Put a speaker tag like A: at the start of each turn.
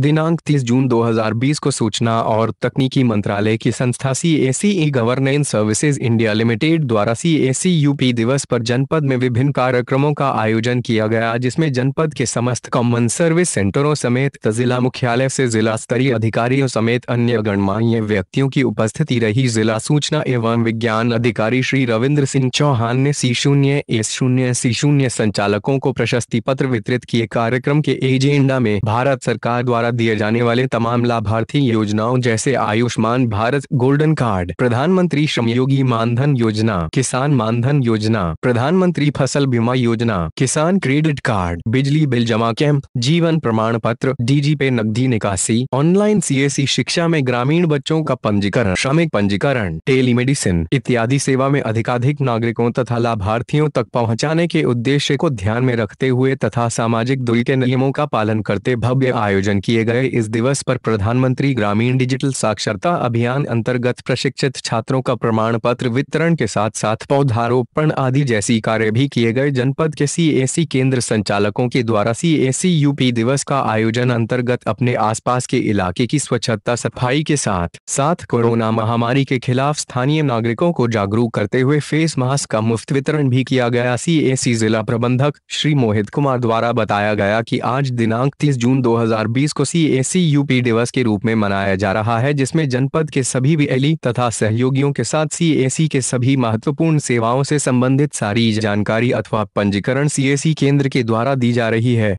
A: दिनांक 30 जून 2020 को सूचना और तकनीकी मंत्रालय की संस्था C A C e governance services India limited द्वारा सी ए सी पी दिवस पर जनपद में विभिन्न कार्यक्रमों का आयोजन किया गया जिसमें जनपद के समस्त कॉमन सर्विस सेंटरों समेत जिला मुख्यालय से जिला स्तरीय अधिकारियों समेत अन्य गणमान्य व्यक्तियों की उपस्थिति रही जिला सूचना एवं विज्ञान अधिकारी श्री रविन्द्र सिंह चौहान ने सी शून्य एस शून्य सी शून्य संचालकों को प्रशस्ति पत्र वितरित किए कार्यक्रम के एजेंडा में भारत सरकार द्वारा दिए जाने वाले तमाम लाभार्थी योजनाओं जैसे आयुष्मान भारत गोल्डन कार्ड प्रधानमंत्री श्रम योगी मानधन योजना किसान मानधन योजना प्रधानमंत्री फसल बीमा योजना किसान क्रेडिट कार्ड बिजली बिल जमा कैंप जीवन प्रमाण पत्र डीजी पे नकदी निकासी ऑनलाइन सी शिक्षा में ग्रामीण बच्चों का पंजीकरण श्रमिक पंजीकरण टेली मेडिसिन इत्यादि सेवा में अधिकाधिक नागरिकों तथा लाभार्थियों तक पहुंचाने के उद्देश्य को ध्यान में रखते हुए तथा सामाजिक दूरी के नियमों का पालन करते भव्य आयोजन किया किए गए इस दिवस पर प्रधानमंत्री ग्रामीण डिजिटल साक्षरता अभियान अंतर्गत प्रशिक्षित छात्रों का प्रमाण पत्र वितरण के साथ साथ पौधारोपण आदि जैसी कार्य भी किए गए जनपद के सीएसी केंद्र संचालकों के द्वारा सीएसी यूपी दिवस का आयोजन अंतर्गत अपने आसपास के इलाके की स्वच्छता सफाई के साथ साथ कोरोना महामारी के खिलाफ स्थानीय नागरिकों को जागरूक करते हुए फेस मास्क का मुफ्त वितरण भी किया गया सी जिला प्रबंधक श्री मोहित कुमार द्वारा बताया गया कि आज दिनांक 30 जून 2020 को को सी दिवस के रूप में मनाया जा रहा है जिसमें जनपद के सभी एली तथा सहयोगियों के साथ सी के सभी महत्वपूर्ण सेवाओं से संबंधित सारी जानकारी अथवा पंजीकरण सी केंद्र के द्वारा दी जा रही है